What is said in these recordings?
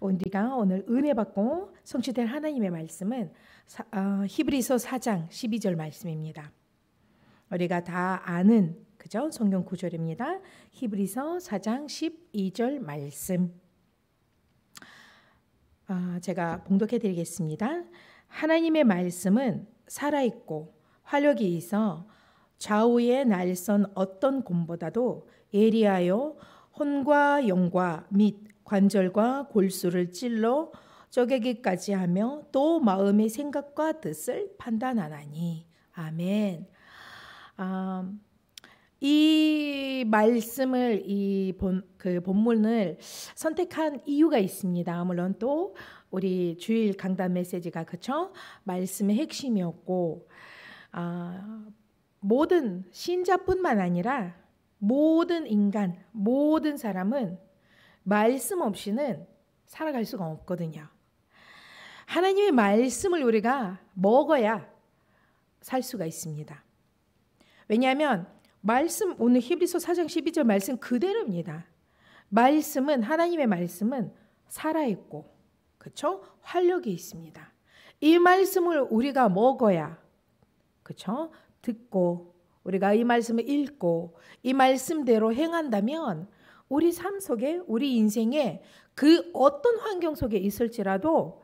우리가 어, 오늘 은혜 받고 성취될 하나님의 말씀은 사, 어, 히브리서 4장 12절 말씀입니다. 우리가 다 아는 그죠? 성경 구절입니다. 히브리서 4장 12절 말씀. 어, 제가 봉독해 드리겠습니다. 하나님의 말씀은 살아 있고 활력이 있어 좌우의 날선 어떤 곰보다도 예리하여 혼과 영과 및 관절과 골수를 찔러 쪼개기까지 하며 또 마음의 생각과 뜻을 판단하나니 아멘. 아, 이 말씀을 이 본 그 본문을 선택한 이유가 있습니다. 물론 또 우리 주일 강단 메시지가 그쵸 말씀의 핵심이었고 아, 모든 신자뿐만 아니라 모든 인간 모든 사람은 말씀 없이는 살아갈 수가 없거든요. 하나님의 말씀을 우리가 먹어야 살 수가 있습니다. 왜냐하면 말씀 오늘 히브리서 4장 12절 말씀 그대로입니다. 말씀은 하나님의 말씀은 살아 있고 그쵸 활력이 있습니다. 이 말씀을 우리가 먹어야 그쵸 듣고 우리가 이 말씀을 읽고 이 말씀대로 행한다면 우리 삶 속에 우리 인생에 그 어떤 환경 속에 있을지라도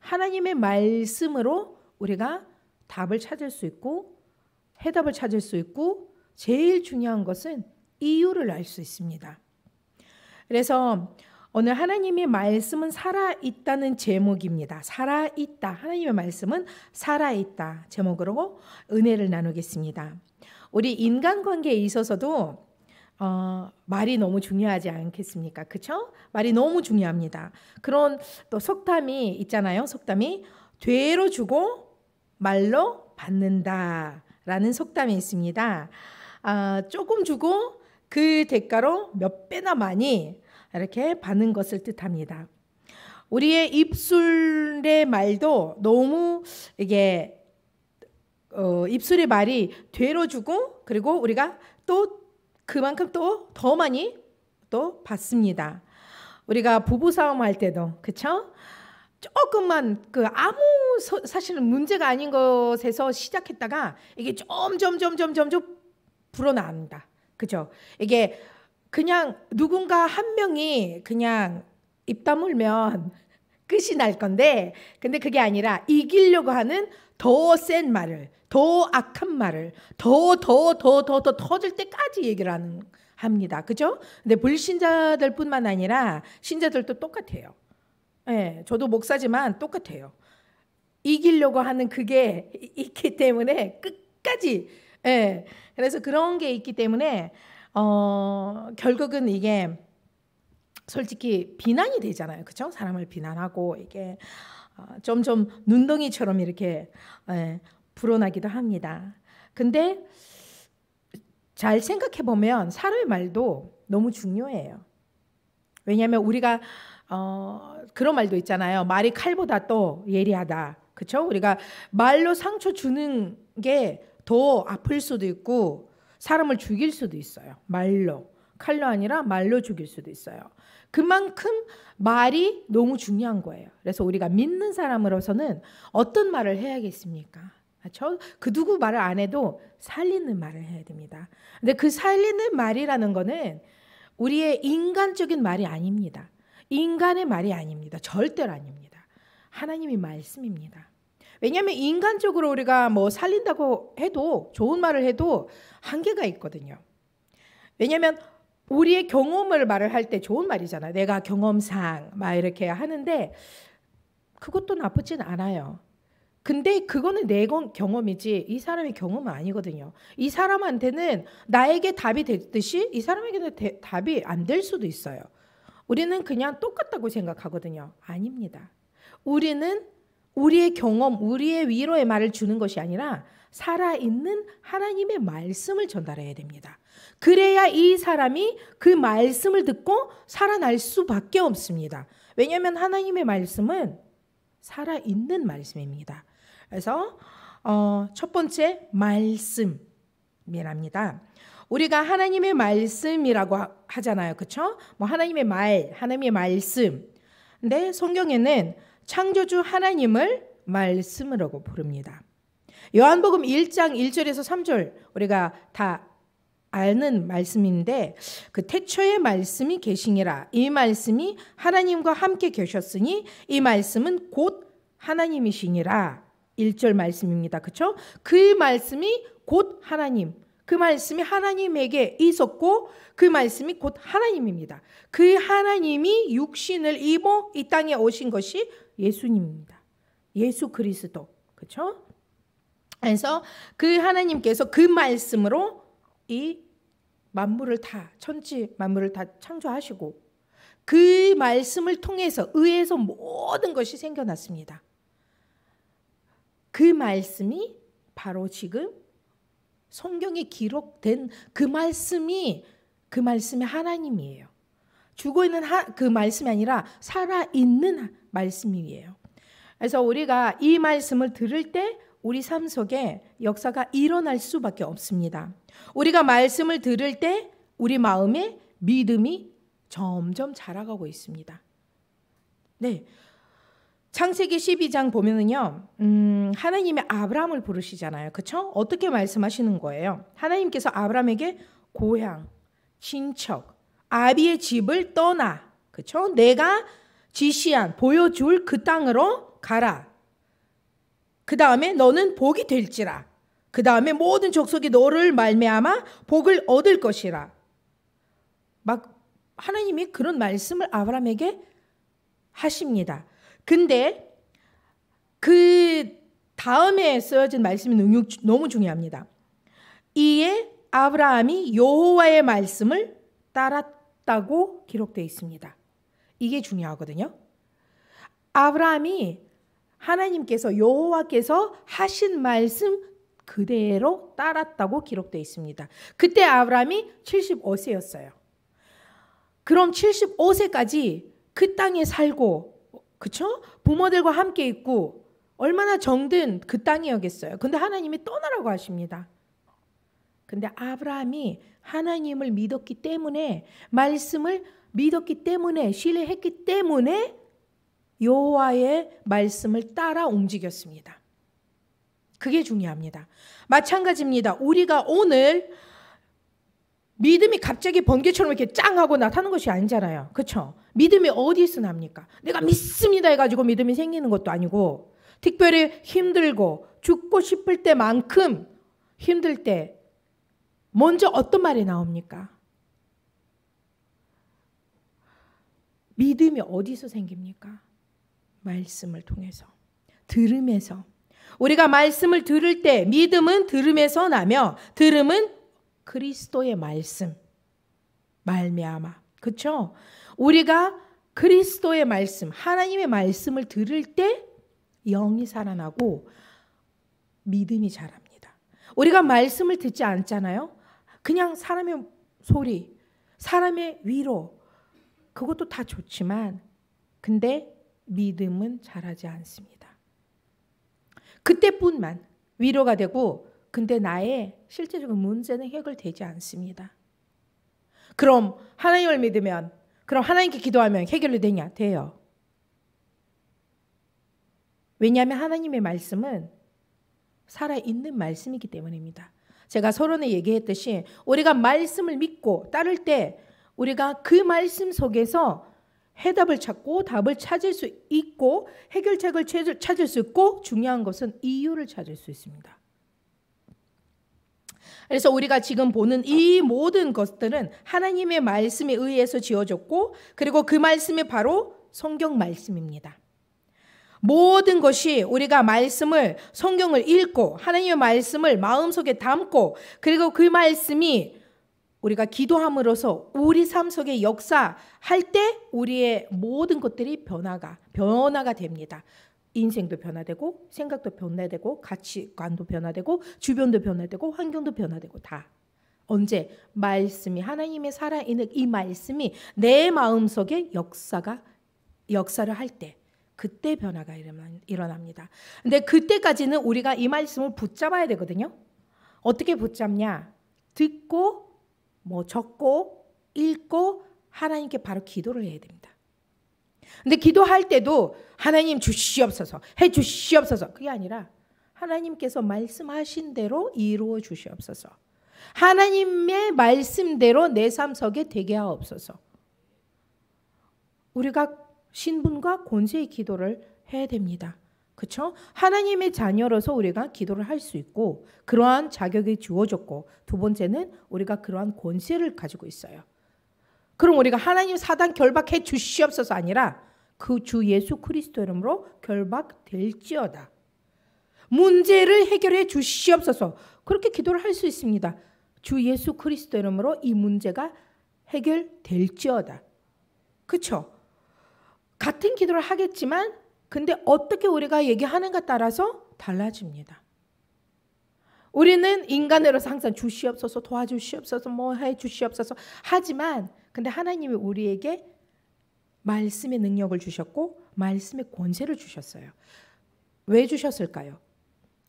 하나님의 말씀으로 우리가 답을 찾을 수 있고 해답을 찾을 수 있고 제일 중요한 것은 이유를 알 수 있습니다. 그래서 오늘 하나님의 말씀은 살아있다는 제목입니다. 살아있다. 하나님의 말씀은 살아있다. 제목으로 은혜를 나누겠습니다. 우리 인간관계에 있어서도 어, 말이 너무 중요하지 않겠습니까? 그렇죠? 말이 너무 중요합니다. 그런 또 속담이 있잖아요. 속담이 죄로 주고 말로 받는다라는 속담이 있습니다. 아, 조금 주고 그 대가로 몇 배나 많이 이렇게 받는 것을 뜻합니다. 우리의 입술의 말도 너무 이게 어, 입술의 말이 되로 주고 그리고 우리가 또 그만큼 또 더 많이 또 받습니다. 우리가 부부 싸움 할 때도 그쵸? 조금만 그 아무 서, 사실은 문제가 아닌 것에서 시작했다가 이게 점점점점점점 불어난다. 그죠? 이게 그냥 누군가 한 명이 그냥 입 다물면 끝이 날 건데 근데 그게 아니라 이기려고 하는 더 센 말을 더 악한 말을 더 더 더 더 더 터질 때까지 얘기를 하는 합니다. 그죠? 근데 불신자들뿐만 아니라 신자들도 똑같아요. 예, 저도 목사지만 똑같아요. 이기려고 하는 그게 있기 때문에 끝까지 예. 그래서 그런 게 있기 때문에 어, 결국은 이게 솔직히 비난이 되잖아요. 그죠? 사람을 비난하고 이게 좀좀 어, 좀 눈덩이처럼 이렇게 예, 불어나기도 합니다. 근데 잘 생각해 보면 사람의 말도 너무 중요해요. 왜냐하면 우리가 어, 그런 말도 있잖아요. 말이 칼보다 또 예리하다. 그렇죠? 우리가 말로 상처 주는 게 더 아플 수도 있고 사람을 죽일 수도 있어요. 말로 칼로 아니라 말로 죽일 수도 있어요. 그만큼 말이 너무 중요한 거예요. 그래서 우리가 믿는 사람으로서는 어떤 말을 해야겠습니까? 저그 그렇죠? 누구 말을 안 해도 살리는 말을 해야 됩니다. 근데 그 살리는 말이라는 거는 우리의 인간적인 말이 아닙니다. 인간의 말이 아닙니다. 절대로 아닙니다. 하나님의 말씀입니다. 왜냐하면 인간적으로 우리가 뭐 살린다고 해도 좋은 말을 해도 한계가 있거든요. 왜냐하면 우리의 경험을 말을 할 때 좋은 말이잖아요. 내가 경험상 막 이렇게 하는데 그것도 나쁘진 않아요. 근데 그거는 내 경험이지 이 사람의 경험은 아니거든요. 이 사람한테는 나에게 답이 됐듯이 이 사람에게는 대, 답이 안 될 수도 있어요. 우리는 그냥 똑같다고 생각하거든요. 아닙니다. 우리는 우리의 경험, 우리의 위로의 말을 주는 것이 아니라 살아있는 하나님의 말씀을 전달해야 됩니다. 그래야 이 사람이 그 말씀을 듣고 살아날 수밖에 없습니다. 왜냐하면 하나님의 말씀은 살아있는 말씀입니다. 그래서 어, 첫 번째 말씀이랍니다. 우리가 하나님의 말씀이라고 하잖아요. 그렇죠? 뭐 하나님의 말, 하나님의 말씀. 근데 성경에는 창조주 하나님을 말씀이라고 부릅니다. 요한복음 1장 1절에서 3절 우리가 다 아는 말씀인데 그 태초의 말씀이 계시니라 이 말씀이 하나님과 함께 계셨으니 이 말씀은 곧 하나님이시니라 1절 말씀입니다. 그렇죠? 그 말씀이 곧 하나님. 그 말씀이 하나님에게 있었고 그 말씀이 곧 하나님입니다. 그 하나님이 육신을 입어 이 땅에 오신 것이 예수님입니다. 예수 그리스도. 그렇죠? 그래서 그 하나님께서 그 말씀으로 이 만물을 다 천지 만물을 다 창조하시고 그 말씀을 통해서 의에서 모든 것이 생겨났습니다. 그 말씀이 바로 지금 성경에 기록된 그 말씀이 그 말씀이 하나님이에요. 죽어 있는 하, 그 말씀이 아니라 살아 있는 말씀이에요. 그래서 우리가 이 말씀을 들을 때 우리 삶 속에 역사가 일어날 수밖에 없습니다. 우리가 말씀을 들을 때 우리 마음에 믿음이 점점 자라가고 있습니다. 네. 창세기 12장 보면은요, 음, 하나님이 아브라함을 부르시잖아요. 그쵸? 어떻게 말씀하시는 거예요? 하나님께서 아브라함에게 고향, 친척, 아비의 집을 떠나. 그쵸? 내가 지시한, 보여줄 그 땅으로 가라. 그 다음에 너는 복이 될지라. 그 다음에 모든 족속이 너를 말미암아 복을 얻을 것이라. 막 하나님이 그런 말씀을 아브라함에게 하십니다. 근데 그 다음에 쓰여진 말씀이 너무 중요합니다. 이에 아브라함이 여호와의 말씀을 따랐다고 기록되어 있습니다. 이게 중요하거든요. 아브라함이 하나님께서 여호와께서 하신 말씀 그대로 따랐다고 기록되어 있습니다. 그때 아브라함이 75세였어요. 그럼 75세까지 그 땅에 살고 그쵸? 부모들과 함께 있고 얼마나 정든 그 땅이었겠어요. 근데 하나님이 떠나라고 하십니다. 근데 아브라함이 하나님을 믿었기 때문에 말씀을 믿었기 때문에 신뢰했기 때문에 여호와의 말씀을 따라 움직였습니다. 그게 중요합니다. 마찬가지입니다. 우리가 오늘 믿음이 갑자기 번개처럼 이렇게 짱 하고 나타나는 것이 아니잖아요. 그렇죠? 믿음이 어디서 납니까? 내가 믿습니다 해가지고 믿음이 생기는 것도 아니고 특별히 힘들고 죽고 싶을 때만큼 힘들 때 먼저 어떤 말이 나옵니까? 믿음이 어디서 생깁니까? 말씀을 통해서 들음에서 우리가 말씀을 들을 때 믿음은 들음에서 나며 들음은 그리스도의 말씀 말미암아 그렇죠? 우리가 그리스도의 말씀, 하나님의 말씀을 들을 때 영이 살아나고 믿음이 자랍니다. 우리가 말씀을 듣지 않잖아요. 그냥 사람의 소리, 사람의 위로 그것도 다 좋지만 근데 믿음은 자라지 않습니다. 그때뿐만 위로가 되고 근데 나의 실제적인 문제는 해결되지 않습니다. 그럼 하나님을 믿으면 그럼 하나님께 기도하면 해결이 되냐? 돼요. 왜냐하면 하나님의 말씀은 살아있는 말씀이기 때문입니다. 제가 서론에 얘기했듯이 우리가 말씀을 믿고 따를 때 우리가 그 말씀 속에서 해답을 찾고 답을 찾을 수 있고 해결책을 찾을 수 있고 중요한 것은 이유를 찾을 수 있습니다. 그래서 우리가 지금 보는 이 모든 것들은 하나님의 말씀에 의해서 지어졌고 그리고 그 말씀이 바로 성경 말씀입니다. 모든 것이 우리가 말씀을 성경을 읽고 하나님의 말씀을 마음속에 담고 그리고 그 말씀이 우리가 기도함으로써 우리 삶 속에 역사할 때 우리의 모든 것들이 변화가 변화가 됩니다. 인생도 변화되고 생각도 변화되고 가치관도 변화되고 주변도 변화되고 환경도 변화되고 다 언제 말씀이 하나님의 살아있는 이 말씀이 내 마음속에 역사가 역사를 할 때 그때 변화가 일어납니다. 근데 그때까지는 우리가 이 말씀을 붙잡아야 되거든요. 어떻게 붙잡냐? 듣고 뭐 적고 읽고 하나님께 바로 기도를 해야 됩니다. 근데 기도할 때도 하나님 주시옵소서, 해 주시옵소서. 그게 아니라 하나님께서 말씀하신 대로 이루어 주시옵소서. 하나님의 말씀대로 내 삶 속에 되게 하옵소서. 우리가 신분과 권세의 기도를 해야 됩니다. 그렇죠? 하나님의 자녀로서 우리가 기도를 할 수 있고 그러한 자격이 주어졌고 두 번째는 우리가 그러한 권세를 가지고 있어요. 그럼 우리가 하나님 사단 결박해 주시옵소서 아니라 그 주 예수 그리스도 이름으로 결박될지어다. 문제를 해결해 주시옵소서. 그렇게 기도를 할 수 있습니다. 주 예수 그리스도 이름으로 이 문제가 해결될지어다. 그렇죠? 같은 기도를 하겠지만 근데 어떻게 우리가 얘기하는가 따라서 달라집니다. 우리는 인간으로서 항상 주시옵소서 도와주시옵소서 뭐 해주시옵소서 하지만 근데 하나님이 우리에게 말씀의 능력을 주셨고 말씀의 권세를 주셨어요. 왜 주셨을까요?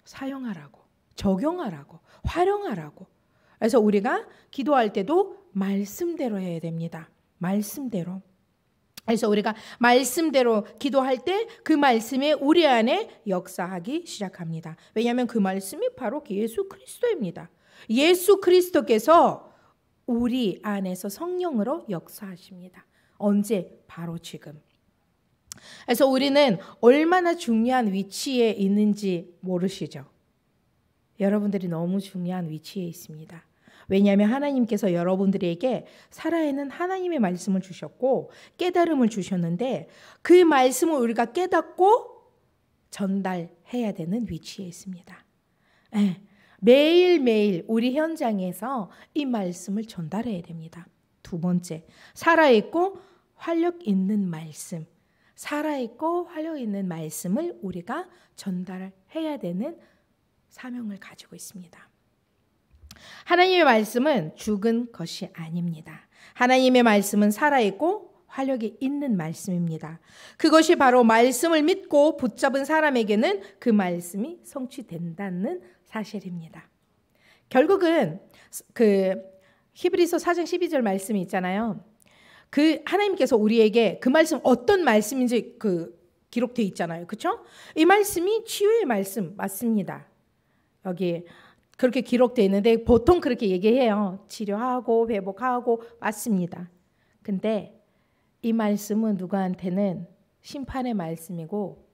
사용하라고, 적용하라고, 활용하라고. 그래서 우리가 기도할 때도 말씀대로 해야 됩니다. 말씀대로. 그래서 우리가 말씀대로 기도할 때 그 말씀이 우리 안에 역사하기 시작합니다. 왜냐하면 그 말씀이 바로 예수 그리스도입니다. 예수 그리스도께서 우리 안에서 성령으로 역사하십니다. 언제? 바로 지금. 그래서 우리는 얼마나 중요한 위치에 있는지 모르시죠? 여러분들이 너무 중요한 위치에 있습니다. 왜냐하면 하나님께서 여러분들에게 살아있는 하나님의 말씀을 주셨고 깨달음을 주셨는데 그 말씀을 우리가 깨닫고 전달해야 되는 위치에 있습니다. 네. 매일매일 우리 현장에서 이 말씀을 전달해야 됩니다. 두 번째, 살아있고 활력 있는 말씀. 살아있고 활력 있는 말씀을 우리가 전달해야 되는 사명을 가지고 있습니다. 하나님의 말씀은 죽은 것이 아닙니다. 하나님의 말씀은 살아있고 활력이 있는 말씀입니다. 그것이 바로 말씀을 믿고 붙잡은 사람에게는 그 말씀이 성취된다는 사실입니다. 결국은 그 히브리서 4장 12절 말씀이 있잖아요. 그 하나님께서 우리에게 그 말씀 어떤 말씀인지 그 기록돼 있잖아요. 그렇죠? 이 말씀이 치유의 말씀 맞습니다. 여기 그렇게 기록되어 있는데 보통 그렇게 얘기해요. 치료하고 회복하고 맞습니다. 근데 이 말씀은 누구한테는 심판의 말씀이고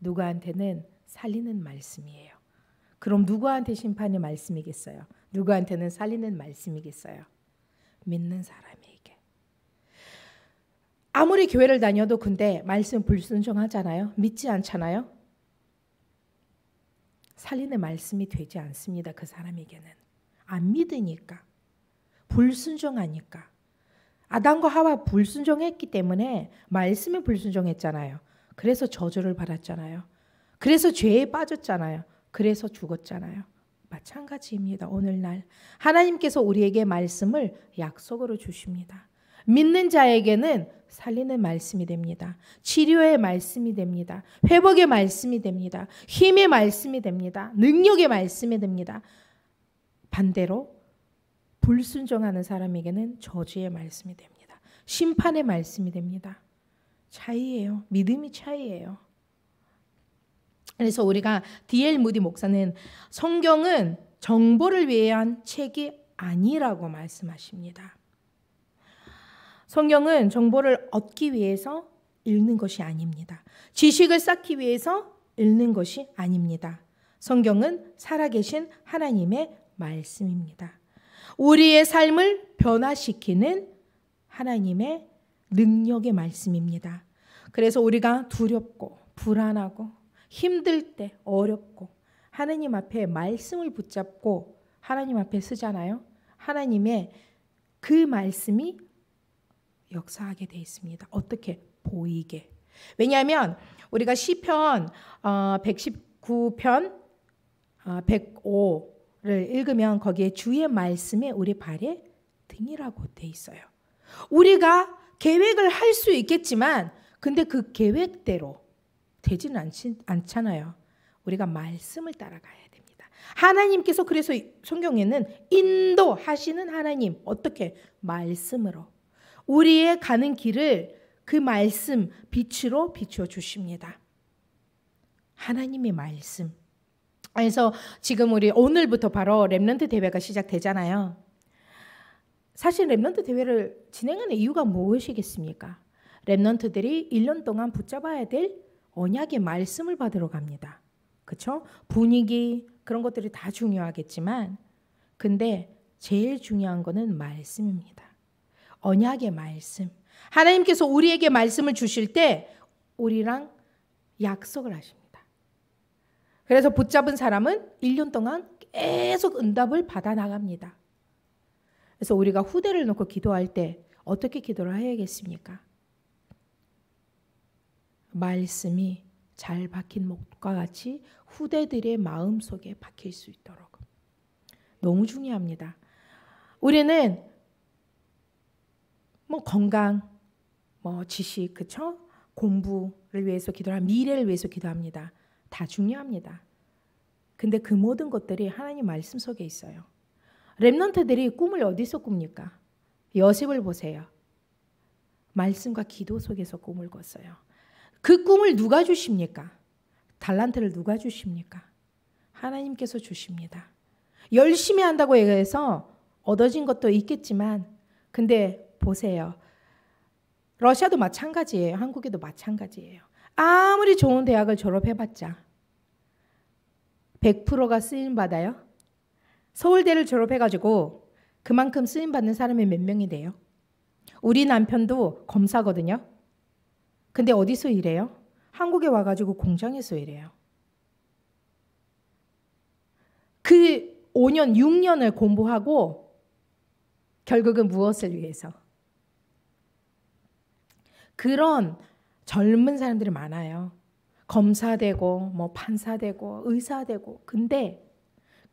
누구한테는 살리는 말씀이에요. 그럼 누구한테 심판의 말씀이겠어요? 누구한테는 살리는 말씀이겠어요? 믿는 사람에게. 아무리 교회를 다녀도 근데 말씀 불순종하잖아요. 믿지 않잖아요. 살리의 말씀이 되지 않습니다. 그 사람에게는 안 믿으니까 불순종하니까 아담과 하와 불순종했기 때문에 말씀에 불순종했잖아요. 그래서 저주를 받았잖아요. 그래서 죄에 빠졌잖아요. 그래서 죽었잖아요. 마찬가지입니다. 오늘날 하나님께서 우리에게 말씀을 약속으로 주십니다. 믿는 자에게는 살리는 말씀이 됩니다. 치료의 말씀이 됩니다. 회복의 말씀이 됩니다. 힘의 말씀이 됩니다. 능력의 말씀이 됩니다. 반대로 불순종하는 사람에게는 저주의 말씀이 됩니다. 심판의 말씀이 됩니다. 차이예요. 믿음이 차이예요. 그래서 우리가 D.L. 무디 목사는 성경은 정보를 위한 책이 아니라고 말씀하십니다. 성경은 정보를 얻기 위해서 읽는 것이 아닙니다. 지식을 쌓기 위해서 읽는 것이 아닙니다. 성경은 살아계신 하나님의 말씀입니다. 우리의 삶을 변화시키는 하나님의 능력의 말씀입니다. 그래서 우리가 두렵고 불안하고 힘들 때 어렵고 하나님 앞에 말씀을 붙잡고 하나님 앞에 쓰잖아요. 하나님의 그 말씀이 역사하게 돼 있습니다. 어떻게 보이게. 왜냐하면 우리가 시편 119편 어, 105를 어, 읽으면 거기에 주의 말씀에 우리 발에 등이라고 돼 있어요. 우리가 계획을 할 수 있겠지만 근데 그 계획대로 되지는 않지, 않잖아요. 우리가 말씀을 따라가야 됩니다. 하나님께서 그래서 성경에는 인도하시는 하나님 어떻게 말씀으로 우리의 가는 길을 그 말씀 빛으로 비추어 주십니다. 하나님의 말씀. 그래서 지금 우리 오늘부터 바로 랩런트 대회가 시작되잖아요. 사실 랩런트 대회를 진행하는 이유가 무엇이겠습니까? 랩런트들이 1년 동안 붙잡아야 될 언약의 말씀을 받으러 갑니다. 그렇죠? 분위기 그런 것들이 다 중요하겠지만 근데 제일 중요한 거는 말씀입니다. 언약의 말씀. 하나님께서 우리에게 말씀을 주실 때 우리랑 약속을 하십니다. 그래서 붙잡은 사람은 1년 동안 계속 응답을 받아 나갑니다. 그래서 우리가 후대를 놓고 기도할 때 어떻게 기도를 해야겠습니까? 말씀이 잘 박힌 목과 같이 후대들의 마음 속에 박힐 수 있도록. 너무 중요합니다. 우리는 뭐 건강, 뭐 지식, 그쵸? 공부를 위해서 기도합 미래를 위해서 기도합니다. 다 중요합니다. 근데 그 모든 것들이 하나님 말씀 속에 있어요. 랩런트들이 꿈을 어디서 꿉니까? 여셉을 보세요. 말씀과 기도 속에서 꿈을 꿨어요. 그 꿈을 누가 주십니까? 달란트를 누가 주십니까? 하나님께서 주십니다. 열심히 한다고 해서 얻어진 것도 있겠지만, 근데 보세요. 러시아도 마찬가지예요. 한국에도 마찬가지예요. 아무리 좋은 대학을 졸업해봤자 100%가 쓰임받아요. 서울대를 졸업해가지고 그만큼 쓰임받는 사람이 몇 명이 돼요? 우리 남편도 검사거든요. 근데 어디서 일해요? 한국에 와가지고 공장에서 일해요. 그 5년, 6년을 공부하고 결국은 무엇을 위해서? 그런 젊은 사람들이 많아요. 검사되고 뭐 판사되고 의사되고 근데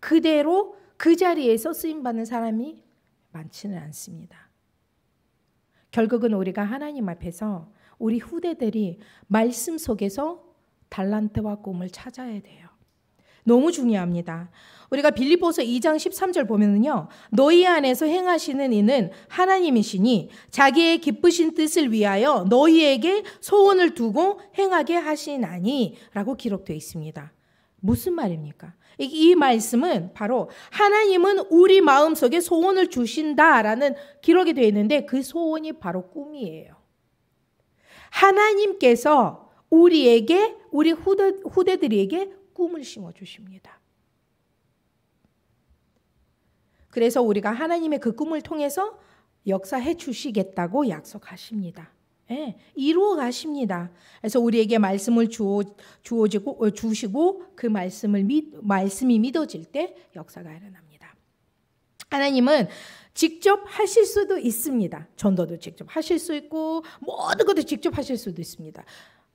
그대로 그 자리에서 쓰임 받는 사람이 많지는 않습니다. 결국은 우리가 하나님 앞에서 우리 후대들이 말씀 속에서 달란트와 꿈을 찾아야 돼요. 너무 중요합니다. 우리가 빌리포서 2장 13절 보면은요. 너희 안에서 행하시는 이는 하나님이시니 자기의 기쁘신 뜻을 위하여 너희에게 소원을 두고 행하게 하시나니라고 기록되어 있습니다. 무슨 말입니까? 이 말씀은 바로 하나님은 우리 마음속에 소원을 주신다라는 기록이 되어 있는데 그 소원이 바로 꿈이에요. 하나님께서 우리에게 우리 후대, 후대들에게 꿈을 심어 주십니다. 그래서 우리가 하나님의 그 꿈을 통해서 역사해 주시겠다고 약속하십니다. 예, 이루어 가십니다. 그래서 우리에게 말씀을 주어, 주어지고 어, 주시고 그 말씀을 믿, 말씀이 믿어질 때 역사가 일어납니다. 하나님은 직접 하실 수도 있습니다. 전도도 직접 하실 수 있고 모든 것도 직접 하실 수도 있습니다.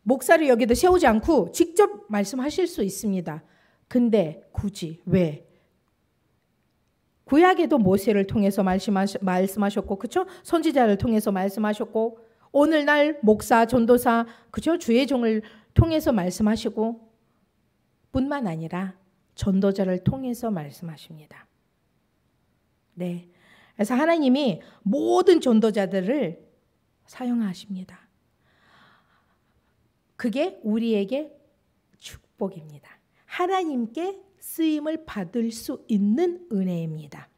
목사를 여기도 세우지 않고 직접 말씀하실 수 있습니다. 근데 굳이 왜? 구약에도 모세를 통해서 말씀하셨고 그쵸? 선지자를 통해서 말씀하셨고 오늘날 목사, 전도사, 그죠? 주의 종을 통해서 말씀하시고 뿐만 아니라 전도자를 통해서 말씀하십니다. 네. 그래서 하나님이 모든 전도자들을 사용하십니다. 그게 우리에게 축복입니다. 하나님께 쓰임을 받을 수 있는 은혜입니다.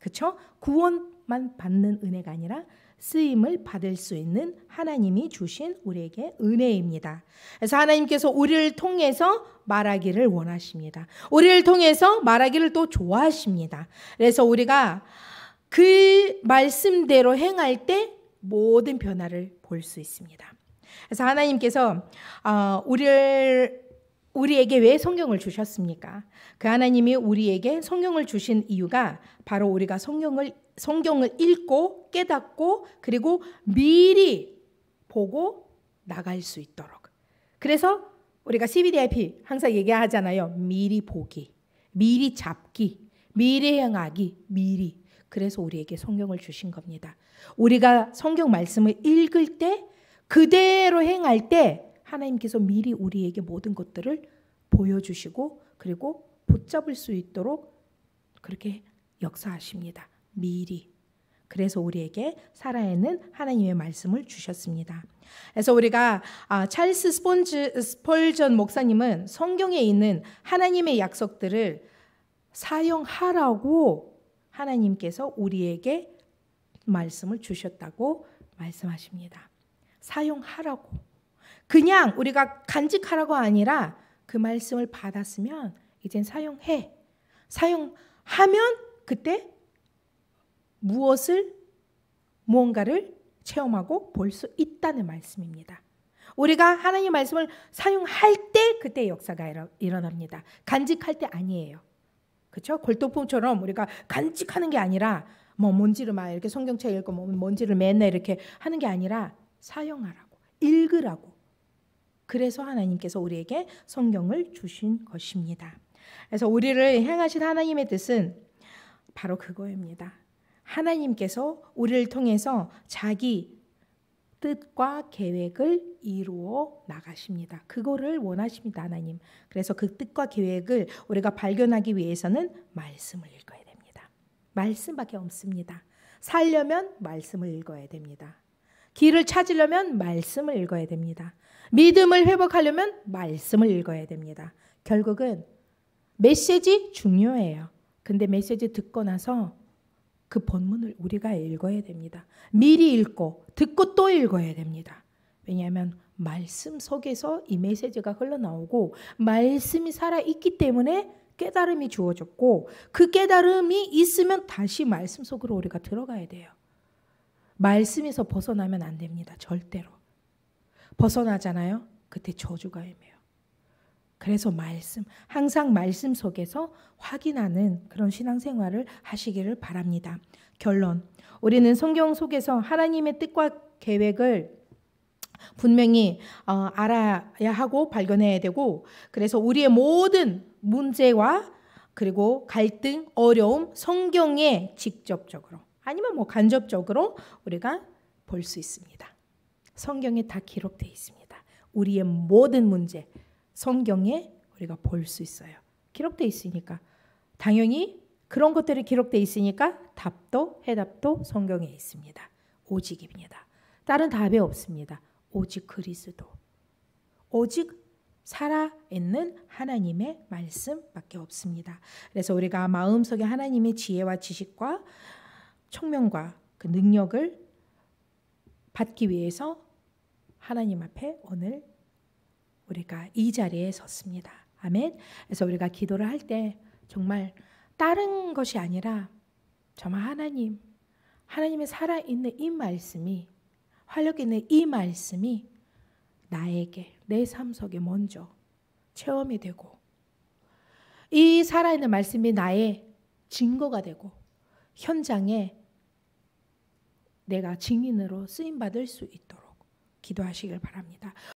그렇죠? 구원만 받는 은혜가 아니라 쓰임을 받을 수 있는 하나님이 주신 우리에게 은혜입니다. 그래서 하나님께서 우리를 통해서 말하기를 원하십니다. 우리를 통해서 말하기를 또 좋아하십니다. 그래서 우리가 그 말씀대로 행할 때 모든 변화를 볼 수 있습니다. 그래서 하나님께서 어, 우리를 우리에게 왜 성경을 주셨습니까? 그 하나님이 우리에게 성경을 주신 이유가 바로 우리가 성경을 성경을 읽고 깨닫고 그리고 미리 보고 나갈 수 있도록. 그래서 우리가 CBDIP 항상 얘기하잖아요. 미리 보기, 미리 잡기, 미리 행하기, 미리. 그래서 우리에게 성경을 주신 겁니다. 우리가 성경 말씀을 읽을 때 그대로 행할 때 하나님께서 미리 우리에게 모든 것들을 보여주시고 그리고 붙잡을 수 있도록 그렇게 역사하십니다. 미리. 그래서 우리에게 살아있는 하나님의 말씀을 주셨습니다. 그래서 우리가 아, 찰스 스폰즈, 스펄전 목사님은 성경에 있는 하나님의 약속들을 사용하라고 하나님께서 우리에게 말씀을 주셨다고 말씀하십니다. 사용하라고. 그냥 우리가 간직하라고 아니라 그 말씀을 받았으면 이젠 사용해. 사용하면 그때 무엇을 무언가를 체험하고 볼 수 있다는 말씀입니다. 우리가 하나님 말씀을 사용할 때 그때 역사가 일어납니다. 간직할 때 아니에요. 그렇죠? 골동품처럼 우리가 간직하는 게 아니라 뭐 먼지를 막 이렇게 성경책 읽고 뭐 먼지를 맨날 이렇게 하는 게 아니라 사용하라고, 읽으라고. 그래서 하나님께서 우리에게 성경을 주신 것입니다. 그래서 우리를 향하신 하나님의 뜻은 바로 그거입니다. 하나님께서 우리를 통해서 자기 뜻과 계획을 이루어 나가십니다. 그거를 원하십니다, 하나님. 그래서 그 뜻과 계획을 우리가 발견하기 위해서는 말씀을 읽어야 됩니다. 말씀밖에 없습니다. 살려면 말씀을 읽어야 됩니다. 길을 찾으려면 말씀을 읽어야 됩니다. 믿음을 회복하려면 말씀을 읽어야 됩니다. 결국은 메시지 중요해요. 근데 메시지 듣고 나서 그 본문을 우리가 읽어야 됩니다. 미리 읽고 듣고 또 읽어야 됩니다. 왜냐하면 말씀 속에서 이 메시지가 흘러나오고 말씀이 살아있기 때문에 깨달음이 주어졌고 그 깨달음이 있으면 다시 말씀 속으로 우리가 들어가야 돼요. 말씀에서 벗어나면 안 됩니다. 절대로. 벗어나잖아요. 그때 저주가 임해요. 그래서 말씀, 항상 말씀 속에서 확인하는 그런 신앙생활을 하시기를 바랍니다. 결론. 우리는 성경 속에서 하나님의 뜻과 계획을 분명히 어, 알아야 하고 발견해야 되고 그래서 우리의 모든 문제와 그리고 갈등, 어려움 성경에 직접적으로 아니면 뭐 간접적으로 우리가 볼 수 있습니다. 성경에 다 기록되어 있습니다. 우리의 모든 문제 성경에 우리가 볼 수 있어요. 기록되어 있으니까 당연히 그런 것들이 기록되어 있으니까 답도 해답도 성경에 있습니다. 오직입니다. 다른 답이 없습니다. 오직 그리스도. 오직 살아있는 하나님의 말씀밖에 없습니다. 그래서 우리가 마음속에 하나님의 지혜와 지식과 총명과 그 능력을 받기 위해서 하나님 앞에 오늘 우리가 이 자리에 섰습니다. 아멘. 그래서 우리가 기도를 할 때 정말 다른 것이 아니라 정말 하나님, 하나님의 살아있는 이 말씀이 활력 있는 이 말씀이 나에게 내 삶 속에 먼저 체험이 되고 이 살아있는 말씀이 나의 증거가 되고 현장에 내가 증인으로 쓰임 받을 수 있도록 기도하시길 바랍니다.